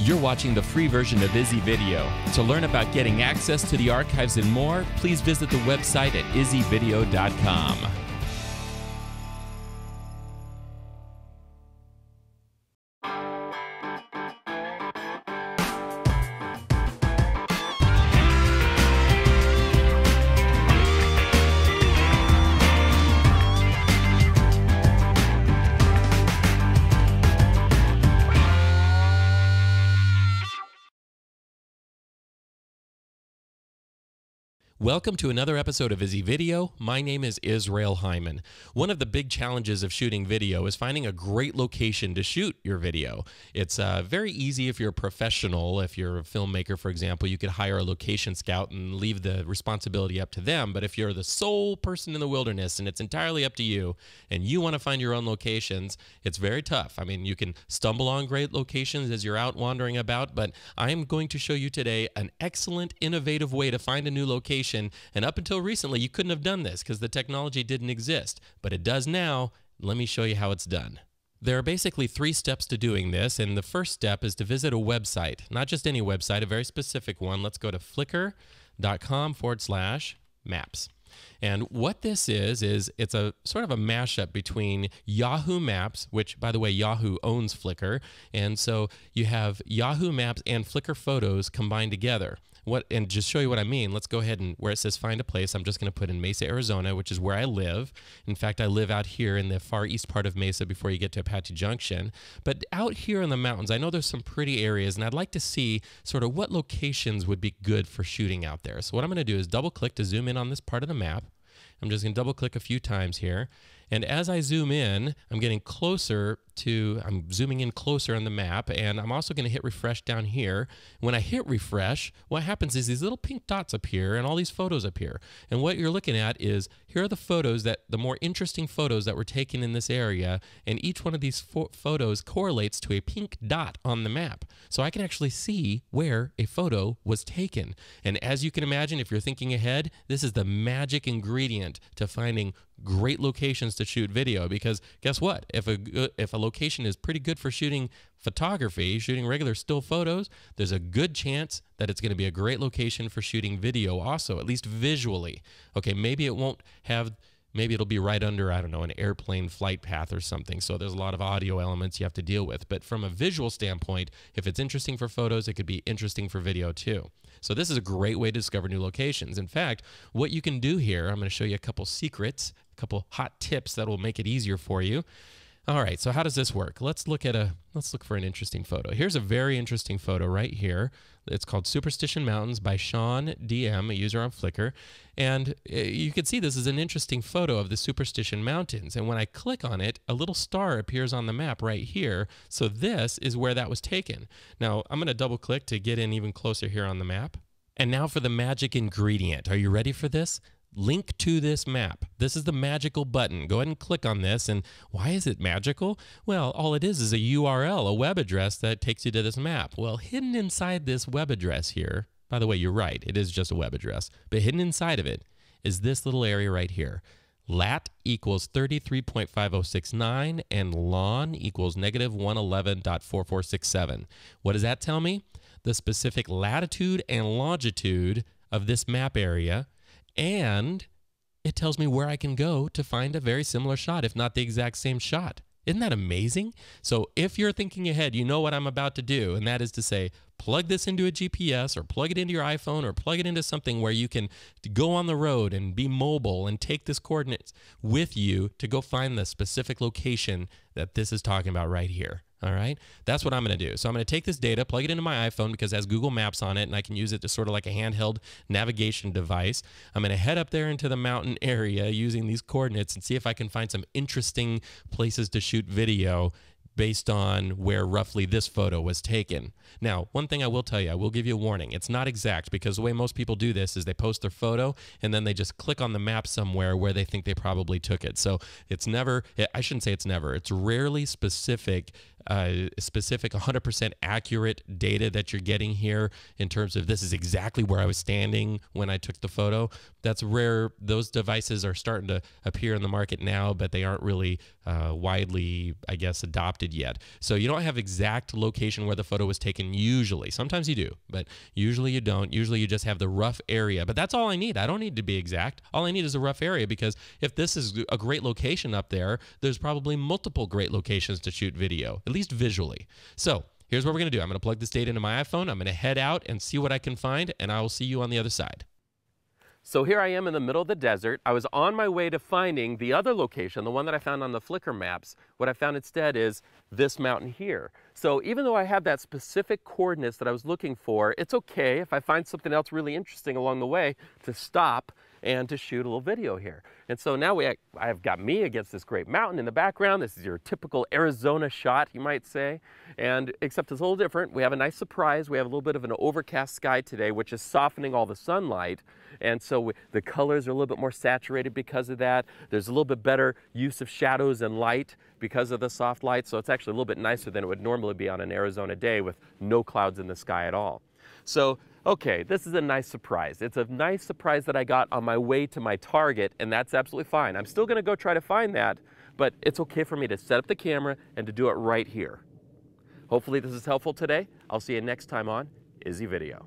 You're watching the free version of Izzy Video. To learn about getting access to the archives and more, please visit the website at izzyvideo.com. Welcome to another episode of Izzy Video. My name is Israel Hyman. One of the big challenges of shooting video is finding a great location to shoot your video. It's uh, very easy if you're a professional, if you're a filmmaker, for example, you could hire a location scout and leave the responsibility up to them. But if you're the sole person in the wilderness and it's entirely up to you and you want to find your own locations, it's very tough. I mean, you can stumble on great locations as you're out wandering about, but I'm going to show you today an excellent, innovative way to find a new location information. And up until recently, you couldn't have done this because the technology didn't exist, but it does now. Let me show you how it's done. There are basically three steps to doing this, and the first step is to visit a website, not just any website, a very specific one. Let's go to flickr.com forward slash maps. And what this is, is it's a sort of a mashup between Yahoo Maps, which, by the way, Yahoo owns Flickr. And so you have Yahoo Maps and Flickr Photos combined together what and just show you what I mean, let's go ahead and where it says find a place, I'm just going to put in Mesa, Arizona, which is where I live. In fact, I live out here in the far east part of Mesa before you get to Apache Junction. But out here in the mountains, I know there's some pretty areas and I'd like to see sort of what locations would be good for shooting out there. So what I'm going to do is double click to zoom in on this part of the map. I'm just going to double click a few times here and as I zoom in, I'm getting closer to, I'm zooming in closer on the map, and I'm also gonna hit refresh down here. When I hit refresh, what happens is these little pink dots appear and all these photos appear. And what you're looking at is, here are the photos that, the more interesting photos that were taken in this area, and each one of these photos correlates to a pink dot on the map. So I can actually see where a photo was taken. And as you can imagine, if you're thinking ahead, this is the magic ingredient to finding great locations to shoot video because guess what? If a if a location is pretty good for shooting photography, shooting regular still photos, there's a good chance that it's going to be a great location for shooting video also, at least visually. Okay, maybe it won't have maybe it'll be right under i don't know an airplane flight path or something so there's a lot of audio elements you have to deal with but from a visual standpoint if it's interesting for photos it could be interesting for video too so this is a great way to discover new locations in fact what you can do here i'm going to show you a couple secrets a couple hot tips that will make it easier for you all right, so how does this work? Let's look at a let's look for an interesting photo. Here's a very interesting photo right here. It's called Superstition Mountains by Sean DM, a user on Flickr, and eh, you can see this is an interesting photo of the Superstition Mountains. And when I click on it, a little star appears on the map right here. So this is where that was taken. Now, I'm going to double click to get in even closer here on the map. And now for the magic ingredient. Are you ready for this? link to this map. This is the magical button. Go ahead and click on this. And why is it magical? Well, all it is is a URL, a web address that takes you to this map. Well, hidden inside this web address here, by the way, you're right, it is just a web address, but hidden inside of it is this little area right here. Lat equals 33.5069 and lon equals negative 111.4467. What does that tell me? The specific latitude and longitude of this map area and it tells me where I can go to find a very similar shot, if not the exact same shot. Isn't that amazing? So, if you're thinking ahead, you know what I'm about to do, and that is to say, plug this into a GPS or plug it into your iPhone or plug it into something where you can go on the road and be mobile and take this coordinates with you to go find the specific location that this is talking about right here. All right, that's what I'm going to do. So I'm going to take this data, plug it into my iPhone because it has Google Maps on it, and I can use it to sort of like a handheld navigation device. I'm going to head up there into the mountain area using these coordinates and see if I can find some interesting places to shoot video based on where roughly this photo was taken. Now, one thing I will tell you, I will give you a warning. It's not exact because the way most people do this is they post their photo and then they just click on the map somewhere where they think they probably took it. So it's never, I shouldn't say it's never, it's rarely specific uh, specific, 100% accurate data that you're getting here in terms of this is exactly where I was standing when I took the photo. That's rare. Those devices are starting to appear in the market now, but they aren't really uh, widely, I guess, adopted yet. So you don't have exact location where the photo was taken usually. Sometimes you do, but usually you don't. Usually you just have the rough area, but that's all I need. I don't need to be exact. All I need is a rough area because if this is a great location up there, there's probably multiple great locations to shoot video, at least least visually. So here's what we're going to do I'm going to plug this data into my iPhone. I'm going to head out and see what I can find, and I will see you on the other side. So here I am in the middle of the desert. I was on my way to finding the other location, the one that I found on the Flickr maps. What I found instead is this mountain here. So even though I have that specific coordinates that I was looking for, it's okay if I find something else really interesting along the way to stop and to shoot a little video here. And so now we, I've got me against this great mountain in the background. This is your typical Arizona shot, you might say. And except it's a little different. We have a nice surprise. We have a little bit of an overcast sky today, which is softening all the sunlight. And so we, the colors are a little bit more saturated because of that. There's a little bit better use of shadows and light because of the soft light. So it's actually a little bit nicer than it would normally be on an Arizona day with no clouds in the sky at all. So Okay, this is a nice surprise. It's a nice surprise that I got on my way to my target, and that's absolutely fine. I'm still gonna go try to find that, but it's okay for me to set up the camera and to do it right here. Hopefully this is helpful today. I'll see you next time on Izzy Video.